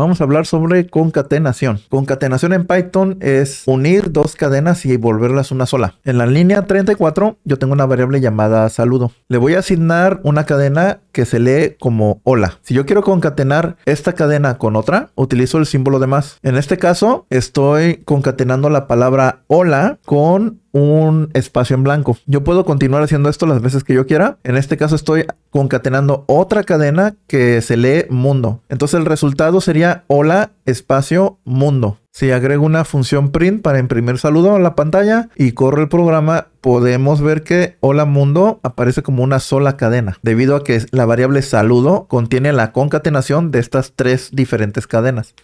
Vamos a hablar sobre concatenación. Concatenación en Python es unir dos cadenas y volverlas una sola. En la línea 34 yo tengo una variable llamada saludo. Le voy a asignar una cadena que se lee como hola. Si yo quiero concatenar esta cadena con otra, utilizo el símbolo de más. En este caso estoy concatenando la palabra hola con un espacio en blanco. Yo puedo continuar haciendo esto las veces que yo quiera. En este caso estoy concatenando otra cadena que se lee mundo. Entonces el resultado sería hola espacio mundo. Si agrego una función print para imprimir saludo a la pantalla y corro el programa, podemos ver que hola mundo aparece como una sola cadena, debido a que la variable saludo contiene la concatenación de estas tres diferentes cadenas.